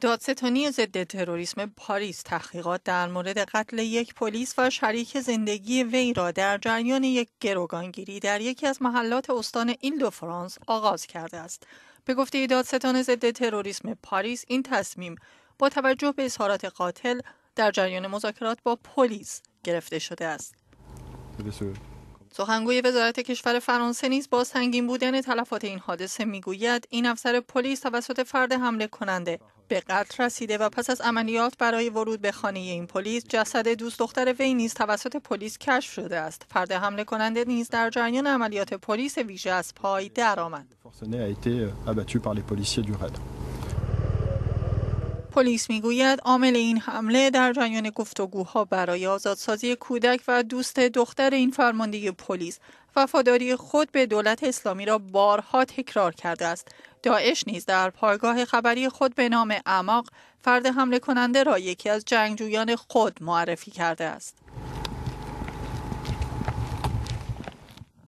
دادستانی ضد تروریسم پاریس تحقیقات در مورد قتل یک پلیس و شریک زندگی وی را در جریان یک گروگانگیری در یکی از محلات استان ایل دو فرانس آغاز کرده است. به گفته دادستان ضد تروریسم پاریس این تصمیم با توجه به اظهارات قاتل در جریان مذاکرات با پلیس گرفته شده است. سخنگوی وزارت کشور فرانسه نیز با سنگین بودن تلفات این حادثه میگوید این افسر پلیس توسط فرد حمله کننده به قتل رسیده و پس از عملیات برای ورود به خانه این پلیس جسد دوست دختر وی نیز توسط پلیس کشف شده است فرد حمله کننده نیز در جریان عملیات پلیس ویژه از پای درآمد پلیس میگوید عامل این حمله در جریان گفتگوها برای آزادسازی کودک و دوست دختر این فرمانده پلیس وفاداری خود به دولت اسلامی را بارها تکرار کرده است داعش نیز در پایگاه خبری خود به نام اماق فرد حمله کننده را یکی از جنگجویان خود معرفی کرده است